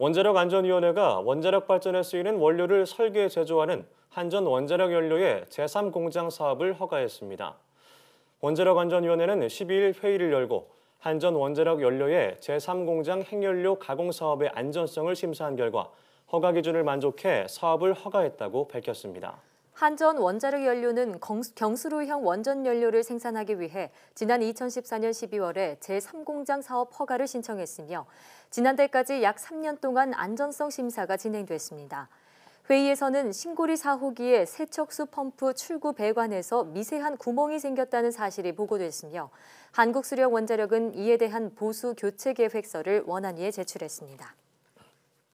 원자력 안전위원회가 원자력 발전에 쓰이는 원료를 설계 제조하는 한전 원자력 연료의 제3공장 사업을 허가했습니다. 원자력 안전위원회는 12일 회의를 열고 한전 원자력 연료의 제3공장 핵연료 가공 사업의 안전성을 심사한 결과 허가 기준을 만족해 사업을 허가했다고 밝혔습니다. 한전 원자력 연료는 경수로형 원전 연료를 생산하기 위해 지난 2014년 12월에 제3공장 사업 허가를 신청했으며 지난달까지 약 3년 동안 안전성 심사가 진행됐습니다. 회의에서는 신고리 4호기에 세척수 펌프 출구 배관에서 미세한 구멍이 생겼다는 사실이 보고됐으며 한국수력원자력은 이에 대한 보수 교체 계획서를 원안위에 제출했습니다.